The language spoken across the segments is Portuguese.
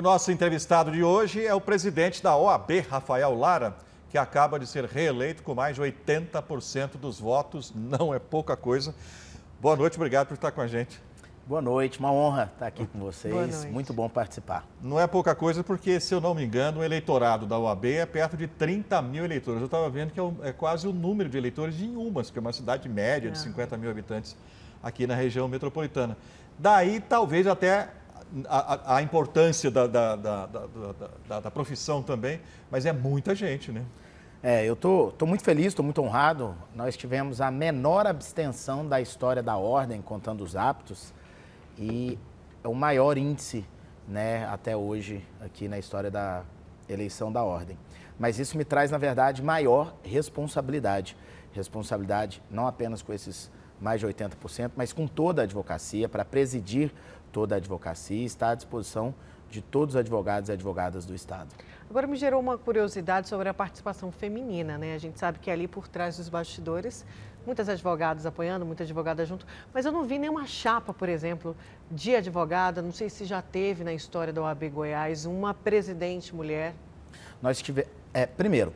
o nosso entrevistado de hoje é o presidente da OAB, Rafael Lara, que acaba de ser reeleito com mais de 80% dos votos. Não é pouca coisa. Boa noite, obrigado por estar com a gente. Boa noite, uma honra estar aqui com vocês. Muito bom participar. Não é pouca coisa, porque, se eu não me engano, o eleitorado da OAB é perto de 30 mil eleitores. Eu estava vendo que é, é quase o número de eleitores de Umas, que é uma cidade média de 50 mil habitantes aqui na região metropolitana. Daí, talvez até a, a importância da da, da, da, da, profissão também, mas é muita gente, né? É, eu tô, tô muito feliz, estou muito honrado. Nós tivemos a menor abstenção da história da ordem, contando os aptos, e é o maior índice, né, até hoje aqui na história da eleição da ordem. Mas isso me traz, na verdade, maior responsabilidade, responsabilidade não apenas com esses mais de 80%, mas com toda a advocacia, para presidir toda a advocacia, está à disposição de todos os advogados e advogadas do Estado. Agora me gerou uma curiosidade sobre a participação feminina, né? A gente sabe que é ali por trás dos bastidores, muitas advogadas apoiando, muitas advogadas junto, mas eu não vi nenhuma chapa, por exemplo, de advogada, não sei se já teve na história da OAB Goiás uma presidente mulher. Nós tivemos, é, primeiro,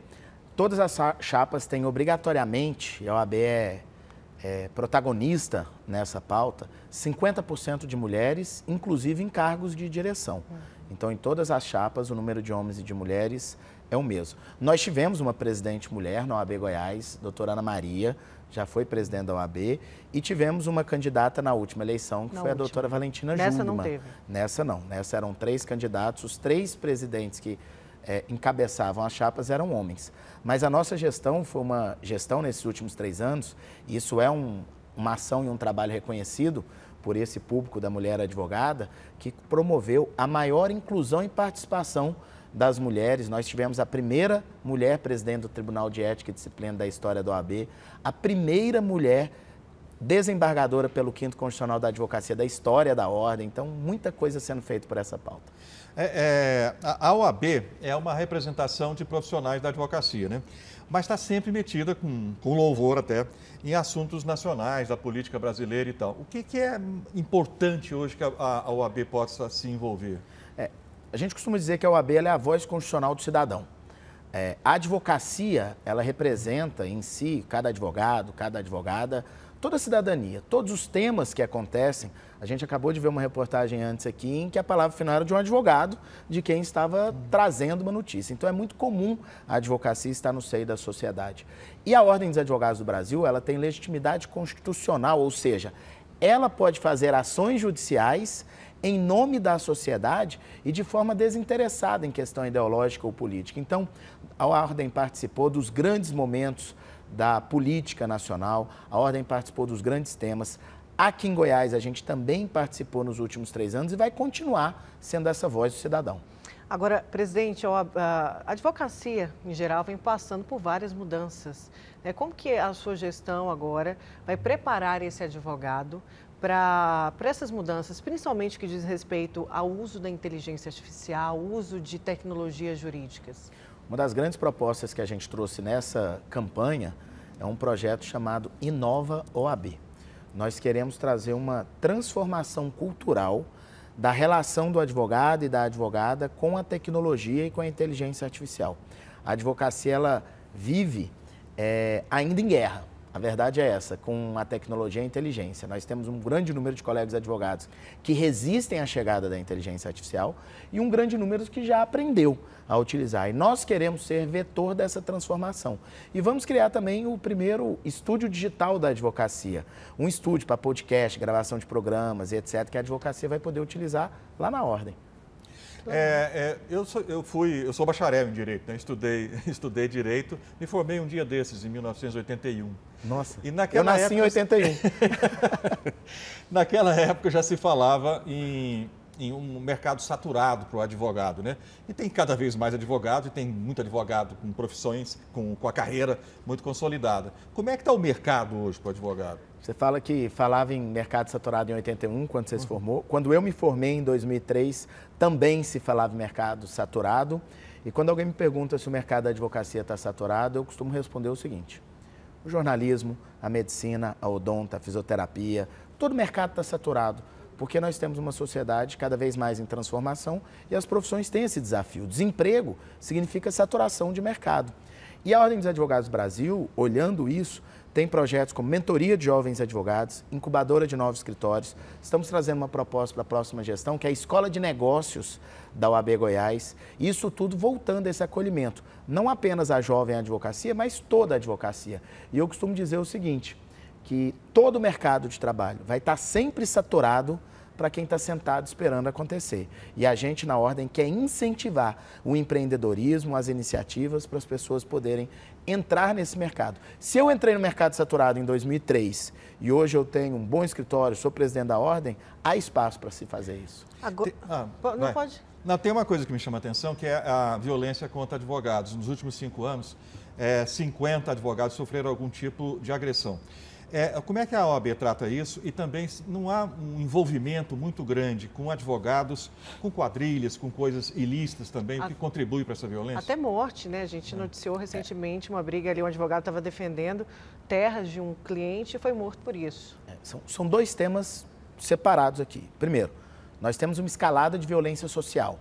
todas as chapas têm obrigatoriamente, a OAB é é, protagonista nessa pauta 50% de mulheres, inclusive em cargos de direção. Então, em todas as chapas, o número de homens e de mulheres é o mesmo. Nós tivemos uma presidente mulher na OAB Goiás, doutora Ana Maria, já foi presidente da OAB, e tivemos uma candidata na última eleição, que na foi última. a doutora Valentina Júnior Nessa não teve. Nessa não. Nessa eram três candidatos, os três presidentes que é, encabeçavam as chapas eram homens. Mas a nossa gestão foi uma gestão nesses últimos três anos, e isso é um, uma ação e um trabalho reconhecido por esse público da mulher advogada, que promoveu a maior inclusão e participação das mulheres. Nós tivemos a primeira mulher presidente do Tribunal de Ética e Disciplina da história da OAB, a primeira mulher desembargadora pelo 5 Constitucional da Advocacia da História da Ordem. Então, muita coisa sendo feita por essa pauta. É, é, a OAB é uma representação de profissionais da advocacia, né? Mas está sempre metida, com, com louvor até, em assuntos nacionais, da política brasileira e tal. O que, que é importante hoje que a, a OAB possa se envolver? É, a gente costuma dizer que a OAB é a voz constitucional do cidadão. É, a advocacia, ela representa em si, cada advogado, cada advogada, toda a cidadania, todos os temas que acontecem. A gente acabou de ver uma reportagem antes aqui em que a palavra final era de um advogado, de quem estava trazendo uma notícia. Então é muito comum a advocacia estar no seio da sociedade. E a Ordem dos Advogados do Brasil, ela tem legitimidade constitucional, ou seja, ela pode fazer ações judiciais em nome da sociedade e de forma desinteressada em questão ideológica ou política. Então, a Ordem participou dos grandes momentos da política nacional, a Ordem participou dos grandes temas. Aqui em Goiás, a gente também participou nos últimos três anos e vai continuar sendo essa voz do cidadão. Agora, presidente, a advocacia em geral vem passando por várias mudanças. Né? Como que a sua gestão agora vai preparar esse advogado para essas mudanças, principalmente que diz respeito ao uso da inteligência artificial, uso de tecnologias jurídicas? Uma das grandes propostas que a gente trouxe nessa campanha é um projeto chamado Inova OAB. Nós queremos trazer uma transformação cultural da relação do advogado e da advogada com a tecnologia e com a inteligência artificial. A advocacia ela vive é, ainda em guerra. A verdade é essa, com a tecnologia e a inteligência. Nós temos um grande número de colegas advogados que resistem à chegada da inteligência artificial e um grande número que já aprendeu a utilizar. E nós queremos ser vetor dessa transformação. E vamos criar também o primeiro estúdio digital da advocacia. Um estúdio para podcast, gravação de programas e etc., que a advocacia vai poder utilizar lá na ordem. É, é, eu, sou, eu fui, eu sou bacharel em direito, né? estudei, estudei direito, me formei um dia desses em 1981. Nossa. E naquela eu nasci época, em 81. naquela época já se falava em em um mercado saturado para o advogado, né? E tem cada vez mais advogado, e tem muito advogado com profissões, com, com a carreira muito consolidada. Como é que está o mercado hoje para o advogado? Você fala que falava em mercado saturado em 81, quando você uhum. se formou. Quando eu me formei em 2003, também se falava em mercado saturado. E quando alguém me pergunta se o mercado da advocacia está saturado, eu costumo responder o seguinte. O jornalismo, a medicina, a odonta, a fisioterapia, todo mercado está saturado porque nós temos uma sociedade cada vez mais em transformação e as profissões têm esse desafio. Desemprego significa saturação de mercado. E a Ordem dos Advogados do Brasil, olhando isso, tem projetos como mentoria de jovens advogados, incubadora de novos escritórios. Estamos trazendo uma proposta para a próxima gestão, que é a Escola de Negócios da UAB Goiás. Isso tudo voltando a esse acolhimento, não apenas a jovem advocacia, mas toda a advocacia. E eu costumo dizer o seguinte: que todo o mercado de trabalho vai estar sempre saturado para quem está sentado esperando acontecer. E a gente, na Ordem, quer incentivar o empreendedorismo, as iniciativas para as pessoas poderem entrar nesse mercado. Se eu entrei no mercado saturado em 2003 e hoje eu tenho um bom escritório, sou presidente da Ordem, há espaço para se fazer isso. Agora... Tem... Ah, não vai. pode? Não, tem uma coisa que me chama a atenção, que é a violência contra advogados. Nos últimos cinco anos, é, eh, 50 advogados sofreram algum tipo de agressão. É, como é que a OAB trata isso? E também não há um envolvimento muito grande com advogados, com quadrilhas, com coisas ilícitas também, a... que contribui para essa violência? Até morte, né? A gente é. noticiou é. recentemente uma briga ali, um advogado estava defendendo terras de um cliente e foi morto por isso. É, são, são dois temas separados aqui. Primeiro, nós temos uma escalada de violência social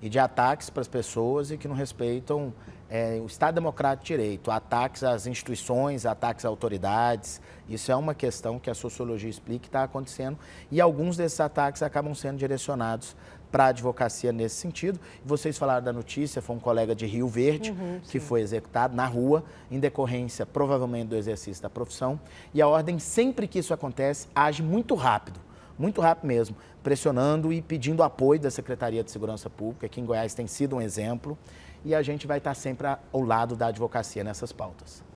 e de ataques para as pessoas e que não respeitam é, o Estado Democrático de Direito, ataques às instituições, ataques às autoridades. Isso é uma questão que a sociologia explica que está acontecendo e alguns desses ataques acabam sendo direcionados para a advocacia nesse sentido. Vocês falaram da notícia, foi um colega de Rio Verde uhum, que foi executado na rua em decorrência provavelmente do exercício da profissão. E a ordem sempre que isso acontece age muito rápido muito rápido mesmo, pressionando e pedindo apoio da Secretaria de Segurança Pública, que em Goiás tem sido um exemplo, e a gente vai estar sempre ao lado da advocacia nessas pautas.